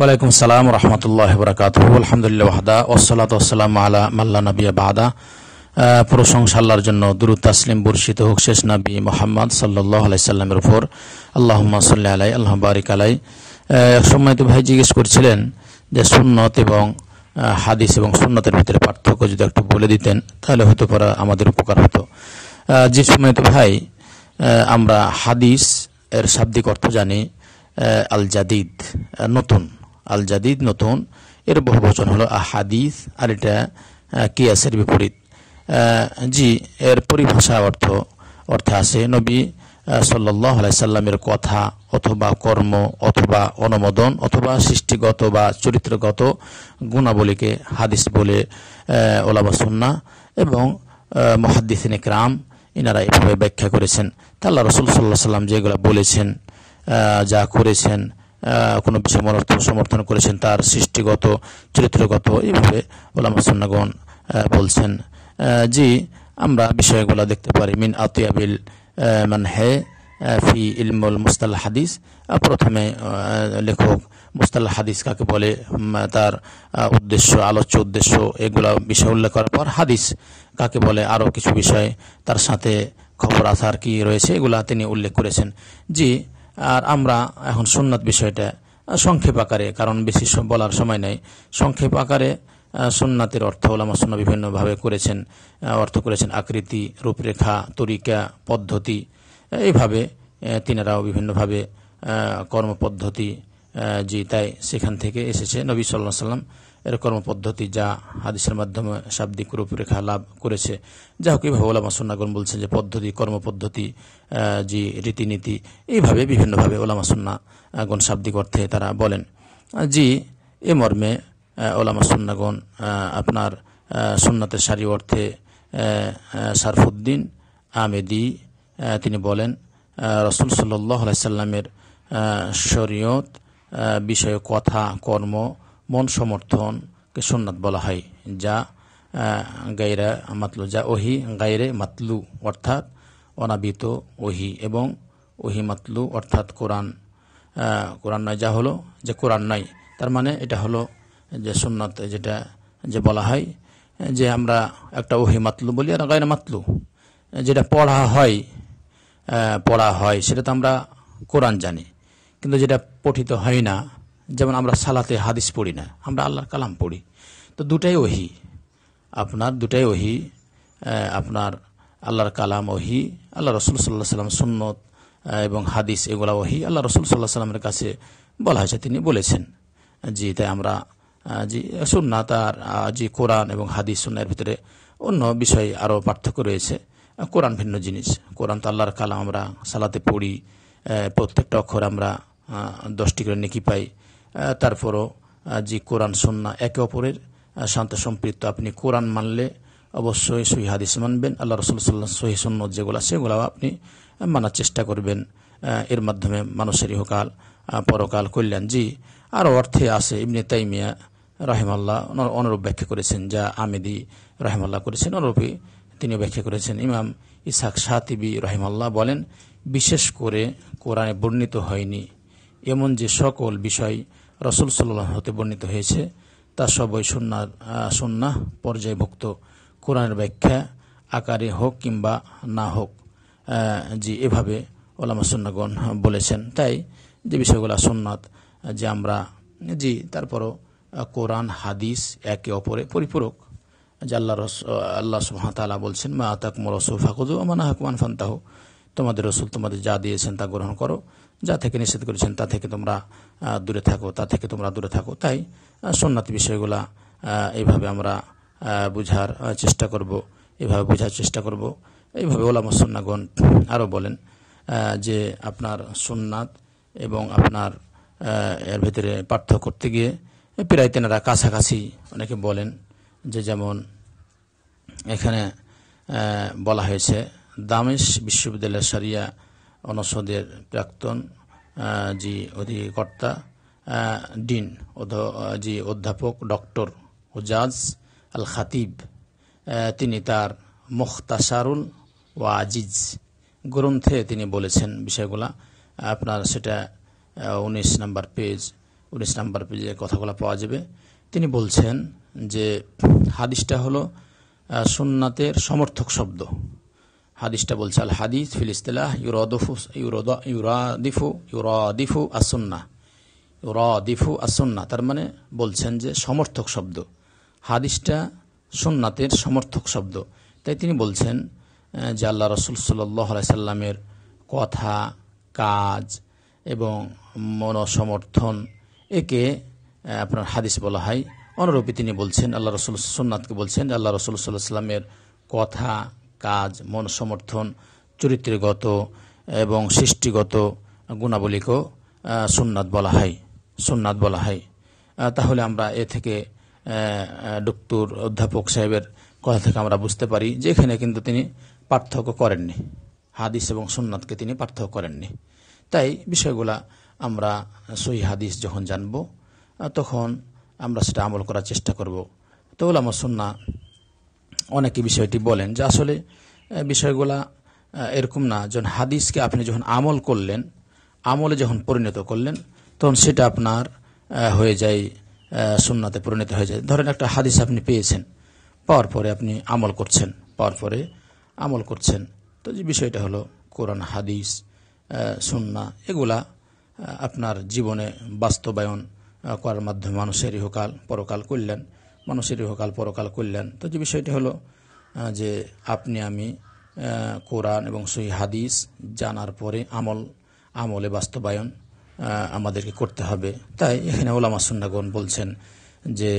ওয়ালাইকুম সালাম রহমতুল্লাহ বরাকাত আলহামদুলিল্লাহ ওয়াহদা ওসলাত ওসালাম আলা মাল্লা নবিয়া বাহাদা প্রশংসা আল্লাহর জন্য দুরু তাসলিম বর্ষিত হোক শেষ নবী মোহাম্মদ সাল্লাহ আলাই সাল্লামের উপর আল্লাহ সাল্লাহ আলাই আল্লাহ বারিক আলাই এক সময় তো ভাই জিজ্ঞেস করছিলেন যে সুন্নত এবং হাদিস এবং সুন্নতের ভিতরে পার্থক্য যদি একটু বলে দিতেন তাহলে হয়তো পারে আমাদের উপকার হতো যে সময় তো ভাই আমরা হাদিস এর শাব্দিক অর্থ জানি আল জাদিদ নতুন আল জাদিদ নতুন এর বহু বচন হলো আহাদিস আর এটা কিয়াসের বিপরীত জি এর পরিভাষা অর্থ অর্থে আছে নবী সাল্লাহ সাল্লামের কথা অথবা কর্ম অথবা অনুমোদন অথবা সৃষ্টিগত বা চরিত্রগত গুণাবলীকে হাদিস বলে ওলাবাসন্না এবং মহাদ্দিসিন ক্রাম ইনারা এভাবে ব্যাখ্যা করেছেন আল্লাহ রসুল সাল্লাহ সাল্লাম যেগুলো বলেছেন যা করেছেন কোনো বিষয় সমর্থন করেছেন তার সৃষ্টিগত চরিত্রগত এইভাবে ওলামা সন্নাগণ বলছেন জি আমরা বিষয়গুলো দেখতে পারি মিন আতিয়াবিল মান হে ফি ইলমুল মুস্তাল হাদিস প্রথমে লেখক মুস্তাল হাদিস কাকে বলে তার উদ্দেশ্য আলোচ্য উদ্দেশ্য এগুলা বিষয় উল্লেখ করার পর হাদিস কাকে বলে আরও কিছু বিষয় তার সাথে খবর আসার কি রয়েছে এগুলা তিনি উল্লেখ করেছেন জি আর আমরা এখন সুন্নাত বিষয়টা সংক্ষেপ আকারে কারণ বেশি বলার সময় নেই সংক্ষেপ আকারে সুন্নাতের অর্থ ওলামা সুন্না বিভিন্নভাবে করেছেন অর্থ করেছেন আকৃতি রূপরেখা তরিকা পদ্ধতি এইভাবে তিনারাও বিভিন্নভাবে কর্মপদ্ধতি জি তাই সেখান থেকে এসেছে নবী সাল্লাহ সাল্লাম এর কর্মপদ্ধতি যা হাদিসের মাধ্যমে শাব্দিক রূপরেখা লাভ করেছে যা হোক এইভাবে ওলামা সুন্নাগণ বলছেন যে পদ্ধতি কর্মপদ্ধতি যে রীতিনীতি এইভাবে বিভিন্নভাবে ওলামা সুন্নাগণ শাব্দিক অর্থে তারা বলেন জি এ মর্মে ওলামা সুন্নাগণ আপনার সুন্নাতের সারি অর্থে সারফুদ্দিন আমেদি তিনি বলেন রসুল সাল্লাহ সাল্লামের শরীয়ত বিষয়ে কথা কর্ম মন সমর্থনকে সুন্নাত বলা হয় যা গাইরা মাতলু যা ওহি গাইরে মাতলু অর্থাৎ অনাবিত ওহি এবং ওহি মাতলু অর্থাৎ কোরআন কোরআন নয় যা হলো যে কোরআন নয় তার মানে এটা হলো যে সুন্নত যেটা যে বলা হয় যে আমরা একটা ওহি মাতলু বলি আর গায়রা মাতলু যেটা পড়া হয় পড়া হয় সেটা তো আমরা কোরআন জানি কিন্তু যেটা পঠিত হয় না যেমন আমরা সালাতে হাদিস পড়ি না আমরা আল্লাহর কালাম পড়ি তো দুটাই ওহি আপনার দুটাই ওহি আপনার আল্লাহর কালাম ওহি আল্লাহ রসুল সাল্লাহ সাল্লাম সুন্নত এবং হাদিস এগুলা ওহি আল্লাহ রসুল সাল্লাহ সাল্লামের কাছে বলা হয়েছে তিনি বলেছেন জি তাই আমরা জি সুন্না তার জি কোরআন এবং হাদিস সুন্নার ভিতরে অন্য বিষয় আরও পার্থক্য রয়েছে কোরআন ভিন্ন জিনিস কোরআন তো আল্লাহর কালাম আমরা সালাতে পড়ি প্রত্যেকটা অক্ষর আমরা দশটি করে নেকি পাই তারপরও যে কোরআন সন্না একে অপরের শান্ত সম্পৃক্ত আপনি কোরআন মানলে অবশ্যই সহি হাদিস মানবেন আল্লাহ রসুল সাল্লাহ সহি সন্ন্য যেগুলো সেগুলো আপনি মানার চেষ্টা করবেন এর মাধ্যমে মানুষের ইহকাল পরকাল কল্যাণ জি আর অর্থে আছে ইমনি তাইমিয়া রহেমাল্লাহ অনুরূপ ব্যাখ্যা করেছেন যা আমেদি রহেমাল্লাহ করেছেন অনুরূপই তিনি ব্যাখ্যা করেছেন ইমাম ইসাক সাতিবি রহেমাল্লাহ বলেন বিশেষ করে কোরআনে বর্ণিত হয়নি এমন যে সকল বিষয় রসুল সাল্লাহ হতে বর্ণিত হয়েছে তা সবই সুন্নার সুন্না পর্যায়ভুক্ত কোরআনের ব্যাখ্যা আকারে হোক কিংবা না হোক যে এভাবে ওলামা সুন্নাগণ বলেছেন তাই যে বিষয়গুলো সুন্নাত যে আমরা জি তারপরও কোরআন হাদিস একে অপরে পরিপূরক যে আল্লাহ রস আল্লাহ সুহাতালা বলছেন মা আতাকুম রসুল ফাকুদু আমানা হাকুমান ফান্তাহ তোমাদের রসুল তোমাদের যা দিয়েছেন তা গ্রহণ করো যা থেকে নিষেধ করেছেন তা থেকে তোমরা দূরে থাকো তা থেকে তোমরা দূরে থাকো তাই সন্ন্যাতি বিষয়গুলা এইভাবে আমরা বুঝার চেষ্টা করব এভাবে বোঝার চেষ্টা করব এইভাবে ওলাম সন্নাগণ আরও বলেন যে আপনার সোননাথ এবং আপনার এর ভিতরে পার্থ করতে গিয়ে প্রায় তেনারা কাছাকাছি অনেকে বলেন যে যেমন এখানে বলা হয়েছে দামেশ বিশ্ববিদ্যালয়ের সারিয়া অনুষদের প্রাক্তন যে অধিকর্তা ডিন যে অধ্যাপক ডক্টর ওজাজ আল খাতিব তিনি তার মুখতাসারুল আজিজ গ্রন্থে তিনি বলেছেন বিষয়গুলা আপনার সেটা উনিশ নাম্বার পেজ উনিশ নাম্বার পেজে কথাগুলো পাওয়া যাবে তিনি বলছেন যে হাদিসটা হলো সুন্নাতের সমর্থক শব্দ হাদিসটা বলছে আল হাদিস ফিলিস্তিলাহ ইউরদফু ইউরাদিফু ইউরাদিফু আসন্না ইউরাদিফু আসন্না তার মানে বলছেন যে সমর্থক শব্দ হাদিসটা সুন্নাতের সমর্থক শব্দ তাই তিনি বলছেন যে আল্লাহ রসুল সাল্লাই সাল্লামের কথা কাজ এবং মনসমর্থন একে আপনার হাদিস বলা হয় অনুরূপে তিনি বলছেন আল্লাহ রসুল সোননাথকে বলছেন আল্লাহ রসুল সাল্লাহ সাল্লামের কথা কাজ মন সমর্থন চরিত্রগত এবং সৃষ্টিগত গুণাবলীকেও সুন্নাত বলা হয় সুন্নাত বলা হয় তাহলে আমরা এ থেকে ডক্টর অধ্যাপক সাহেবের কথা থেকে আমরা বুঝতে পারি যে এখানে কিন্তু তিনি পার্থক্য করেননি হাদিস এবং সুন্নাতকে তিনি পার্থক্য করেননি তাই বিষয়গুলা আমরা সহি হাদিস যখন জানব তখন আমরা সেটা আমল করার চেষ্টা করব তো ওলামা সুন্না অনেকে বিষয়টি বলেন যে আসলে বিষয়গুলা এরকম না যখন হাদিসকে আপনি যখন আমল করলেন আমলে যখন পরিণত করলেন তখন সেটা আপনার হয়ে যায় সুন্নাতে পরিণত হয়ে যায় ধরেন একটা হাদিস আপনি পেয়েছেন পাওয়ার পরে আপনি আমল করছেন পাওয়ার পরে আমল করছেন তো যে বিষয়টা হলো কোরআন হাদিস সুন্না এগুলা আপনার জীবনে বাস্তবায়ন করার মাধ্যমে মানুষের ইহকাল পরকাল করলেন মানুষের ইহকাল পরকাল কল্যাণ তো যে বিষয়টি হলো যে আপনি আমি কোরআন এবং সই হাদিস জানার পরে আমল আমলে বাস্তবায়ন আমাদেরকে করতে হবে তাই এখানে ওলামা সুন্নাগণ বলছেন যে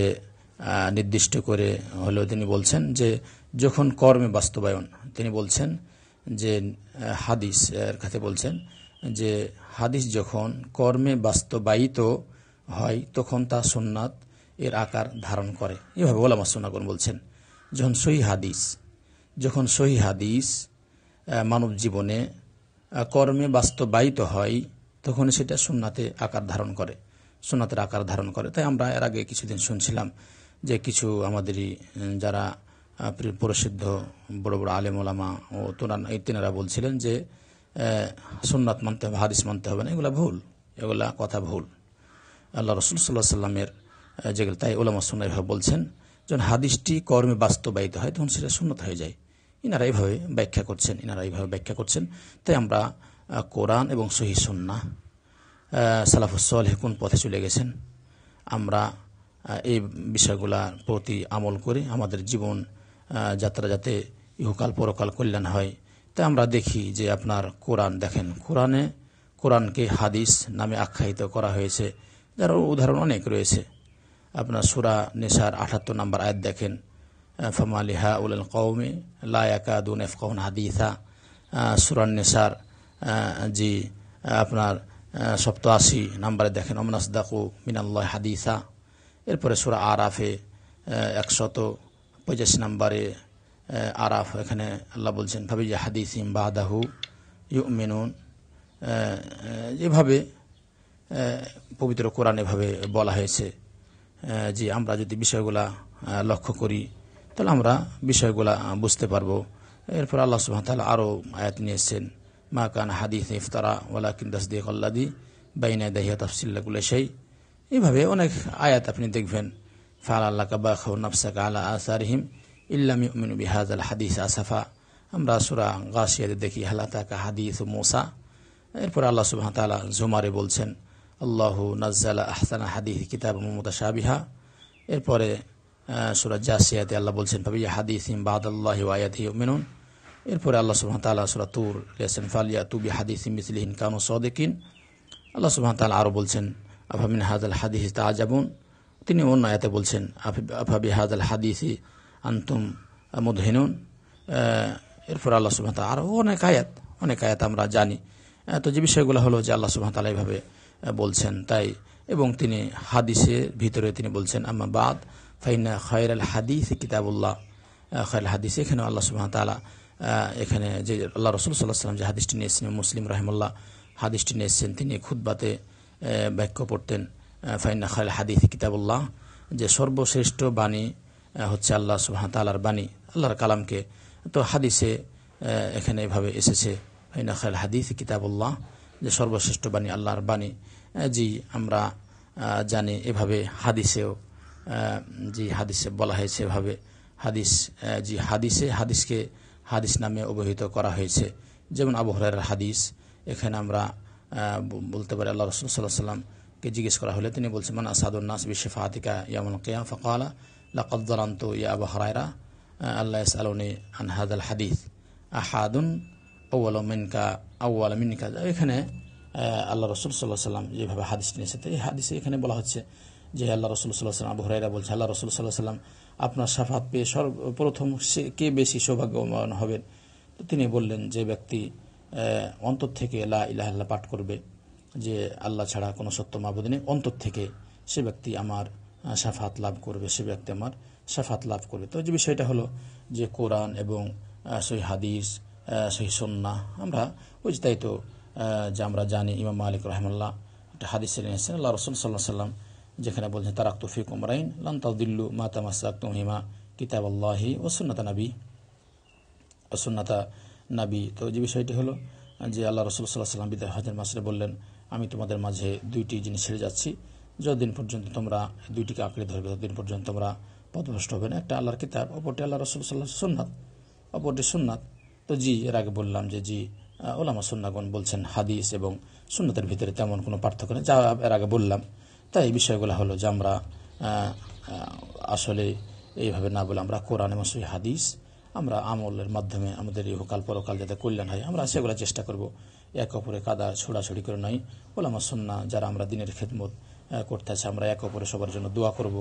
নির্দিষ্ট করে হলেও তিনি বলছেন যে যখন কর্মে বাস্তবায়ন তিনি বলছেন যে হাদিস এর কাছে বলছেন যে হাদিস যখন কর্মে বাস্তবায়িত হয় তখন তা সোননাথ এর আকার ধারণ করে এভাবে ওলামা সুনাগন বলছেন যখন সহি হাদিস যখন সহি হাদিস মানব জীবনে কর্মে বাস্তবায়িত হয় তখন সেটা সুন্নাতে আকার ধারণ করে সুন্নাতের আকার ধারণ করে তাই আমরা এর আগে কিছুদিন শুনছিলাম যে কিছু আমাদেরই যারা প্রসিদ্ধ বড় বড় আলেম ওলামা ও তোনান তিনারা বলছিলেন যে সুন্নাত মানতে হবে হাদিস মানতে হবে না এগুলা ভুল এগুলা কথা ভুল আল্লাহ রসুল সাল্লাহ সাল্লামের যেগুলো তাই ওলামা সুন্না এভাবে বলছেন যখন হাদিসটি কর্মে বাস্তবায়িত হয় তখন সেটা শূন্যত হয়ে যায় ইনারা এইভাবে ব্যাখ্যা করছেন ইনারা এইভাবে ব্যাখ্যা করছেন তাই আমরা কোরআন এবং সহি সন্না সালাফুসল কোন পথে চলে গেছেন আমরা এই বিষয়গুলোর প্রতি আমল করে আমাদের জীবন যাত্রা যাতে ইহকাল পরকাল কল্যাণ হয় তাই আমরা দেখি যে আপনার কোরআন দেখেন কোরআনে কোরআনকে হাদিস নামে আখ্যায়িত করা হয়েছে যার উদাহরণ অনেক রয়েছে আপনার সুরা নিসার আঠাত্তর নম্বর আয়াত দেখেন ফমালিহা উল কৌমি লায়াকা দুন এফ হাদিসা সুরান নিসার জি আপনার সপ্তাশি নাম্বারে দেখেন দাকু মিনাল্লাহ হাদিসা এরপরে সুরা আরাফে একশত পঁচাশি নম্বরে আরাফ এখানে আল্লাহ বলছেন ভাবি যে হাদিস ইম্বাদাহু ইউ মিনুন এভাবে পবিত্র কোরআন এভাবে বলা হয়েছে যে আমরা যদি বিষয়গুলা লক্ষ্য করি তাহলে আমরা বিষয়গুলা বুঝতে পারবো এরপর আল্লাহ সুহাম তাহলে আরও আয়াত নিয়ে এসছেন মা কান হাদিস ইফতারা ওয়ালাকিন দাসদিক আল্লাদি বাইনা দাহিয়া তাফসিল্লাগুলো সেই এইভাবে অনেক আয়াত আপনি দেখবেন ফাল আল্লাহ খাউ নফসাকা আলা আসারহিম ইল্লাম ইউমিনু বিহাজ আল হাদিস আসাফা আমরা সুরা গাছিয়াতে দেখি হালাতাকা হাদিস মোসা এরপর আল্লাহ সুবাহ তালা ঝুমারে বলছেন আল্লাহ নাজ্জালা আহসানা হাদিহ কিতাব মোহাম্মদা শাহাবিহা এরপরে সুরাজ জাসিয়াতে আল্লাহ বলছেন ভাবি হাদিস ইম বাদ আল্লাহ আয়াতি মিনুন এরপরে আল্লাহ সুবাহ তাল্লাহ সুরা তুর লেসেন ফালিয়া তুবি হাদিস মিসলিহীন কানু সদেকিন আল্লাহ সুবাহ তাল্লাহ আরও বলছেন আফামিন হাজাল হাদিস তাজাবুন তিনি অন্য আয়াতে বলছেন আফাবি হাজাল হাদিসি আনতুম মধহিনুন এরপর আল্লাহ সুবাহ আরও অনেক আয়াত অনেক আয়াত আমরা জানি তো যে বিষয়গুলো হলো যে আল্লাহ সুবাহ তালা এইভাবে বলছেন তাই এবং তিনি হাদিসের ভিতরে তিনি বলছেন আম্মা বাদ ফাইনা খয়ের আল হাদিস কিতাবুল্লাহ খয়ের হাদিস এখানে আল্লাহ সুবাহ তালা এখানে যে আল্লাহ রসুল সাল্লাহ সাল্লাম যে হাদিসটি নিয়েছেন মুসলিম রহমুল্লাহ হাদিসটি এসেছেন তিনি বাতে বাক্য পড়তেন ফাইনা খয়ের হাদিস কিতাবুল্লাহ যে সর্বশ্রেষ্ঠ বাণী হচ্ছে আল্লাহ সুবাহ তালার বাণী আল্লাহর কালামকে তো হাদিসে এখানে এভাবে এসেছে ফাইনা খয়ের হাদিস কিতাবুল্লাহ যে সর্বশ্রেষ্ঠ বাণী আল্লাহর বাণী জি আমরা জানি এভাবে হাদিসেও জি হাদিসে বলা হয়েছে এভাবে হাদিস জি হাদিসে হাদিসকে হাদিস নামে অবহিত করা হয়েছে যেমন আবহরের হাদিস এখানে আমরা বলতে পারি আল্লাহ রসুল সাল্লাহ সাল্লামকে জিজ্ঞেস করা হলে তিনি বলছেন মানে আসাদুল নাস বিশ্ব আতিকা ইয়ামুল কেয়া ফকালা লাকদ্দরান্ত ইয়া আবু হরায়রা আল্লাহ সালনি আনহাদ আল হাদিস আহাদুন আউ্ল মিনকা মিনকা এখানে আল্লাহ রসুল সাল্লাহ সাল্লাম যেভাবে হাদিস নিয়েছে তো এই হাদিসে এখানে বলা হচ্ছে যে আল্লাহ রসুল সাল্লাহ সাল্লাম আবু হরাইরা বলছে আল্লাহ রসুল সাল্লাহ সাল্লাম আপনার সাফাত পেয়ে সর্বপ্রথম সে কে বেশি সৌভাগ্যবান হবেন তো তিনি বললেন যে ব্যক্তি অন্তর থেকে লা ইলাহাল্লাহ পাঠ করবে যে আল্লাহ ছাড়া কোনো সত্য মাবুদ নেই অন্তর থেকে সে ব্যক্তি আমার সাফাত লাভ করবে সে ব্যক্তি আমার সাফাত লাভ করবে তো যে বিষয়টা হলো যে কোরআন এবং সেই হাদিস সেই সন্না আমরা ওই তাই তো যে আমরা জানি ইমাম মালিক রহমাল্লাহ একটা হাদিস এনেছেন আল্লাহ রসুল সাল্লাহ সাল্লাম যেখানে বলছেন তারাক তুফিক উমরাইন দিল্লু মাতা মাসাক্তু হিমা কিতাব আল্লাহি ওসুন্নাতা নাবি ওসুন্নাতা নাবি তো যে বিষয়টি হলো যে আল্লাহ রসুল সাল্লাহ সাল্লাম বিদায় হজের মাসরে বললেন আমি তোমাদের মাঝে দুইটি জিনিস ছেড়ে যাচ্ছি যতদিন পর্যন্ত তোমরা দুইটিকে আঁকড়ে ধরবে ততদিন পর্যন্ত তোমরা পদভ্রষ্ট হবে না একটা আল্লাহর কিতাব অপরটি আল্লাহ রসুল সাল্লাহ সুন্নাত অপরটি সুন্নাত তো জি এর আগে বললাম যে জি ওলামা সুন্নাগণ বলছেন হাদিস এবং সুন্নাতের ভিতরে তেমন কোনো পার্থক্য নেই যা এর আগে বললাম তাই এই বিষয়গুলো হলো যে আমরা আসলে এইভাবে না বলে আমরা কোরআন এবং সই হাদিস আমরা আমলের মাধ্যমে আমাদের ইহকাল পরকাল যাতে কল্যাণ হয় আমরা সেগুলো চেষ্টা করব এক অপরে কাদা ছোড়াছড়ি করে নয় ওলামা সুন্না যারা আমরা দিনের খেদমত করতে আছে আমরা এক অপরে সবার জন্য দোয়া করব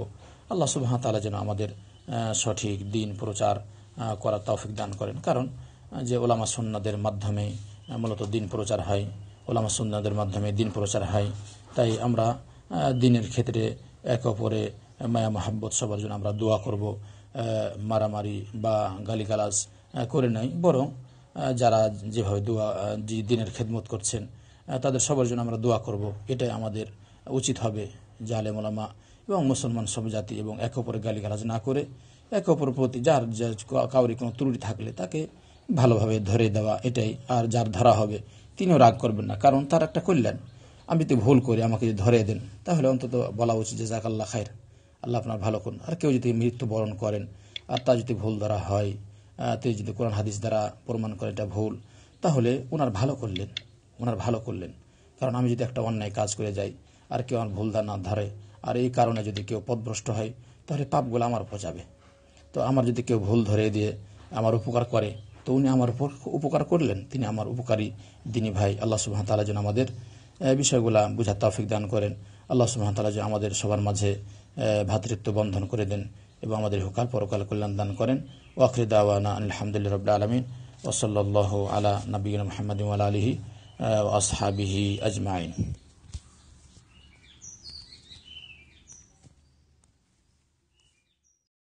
আল্লাহ সুবাহ তালা যেন আমাদের সঠিক দিন প্রচার করার তৌফিক দান করেন কারণ যে ওলামা সুন্নাদের মাধ্যমে মূলত দিন প্রচার হয় ওলামা সুন্নাদের মাধ্যমে দিন প্রচার হয় তাই আমরা দিনের ক্ষেত্রে একে অপরে মায়া মাহাব্বত সবার জন্য আমরা দোয়া করব মারামারি বা গালিগালাজ করে নাই বরং যারা যেভাবে দোয়া দিনের খেদমত করছেন তাদের সবার জন্য আমরা দোয়া করব এটাই আমাদের উচিত হবে জালে মোলামা এবং মুসলমান সব জাতি এবং একে অপরে গালিগালাজ না করে একে অপরের প্রতি যার কাউরি কোনো ত্রুটি থাকলে তাকে ভালোভাবে ধরে দেওয়া এটাই আর যার ধরা হবে তিনিও রাগ করবেন না কারণ তার একটা কল্যাণ আমি যদি ভুল করি আমাকে যদি ধরে দেন তাহলে অন্তত বলা উচিত যে জাক আল্লাহ খায়ের আল্লাহ আপনার ভালো করুন আর কেউ যদি মৃত্যুবরণ করেন আর তা যদি ভুল ধরা হয় তিনি যদি কোরআন হাদিস দ্বারা প্রমাণ করেন এটা ভুল তাহলে ওনার ভালো করলেন ওনার ভালো করলেন কারণ আমি যদি একটা অন্যায় কাজ করে যাই আর কেউ আমার ভুল না ধরে আর এই কারণে যদি কেউ পদভ্রষ্ট হয় তাহলে পাপগুলো আমার পচাবে তো আমার যদি কেউ ভুল ধরে দিয়ে আমার উপকার করে তো উনি আমার উপর উপকার করলেন তিনি আমার উপকারী দিনী ভাই আল্লাহ সুবাহ তালা যেন আমাদের বিষয়গুলা বুঝার তৌফিক দান করেন আল্লাহ সুবাহ তালা যেন আমাদের সবার মাঝে ভ্রাতৃত্ব বন্ধন করে দেন এবং আমাদের হুকাল পরকাল কল্যাণ দান করেন ওয়াকরি আলহামদুলিল্লা আলহামদুলিল্লাহ আলমিন ওসল্লাহ আলা নবীন মহম্মদ আলিহি আসহাবিহি আজমাইন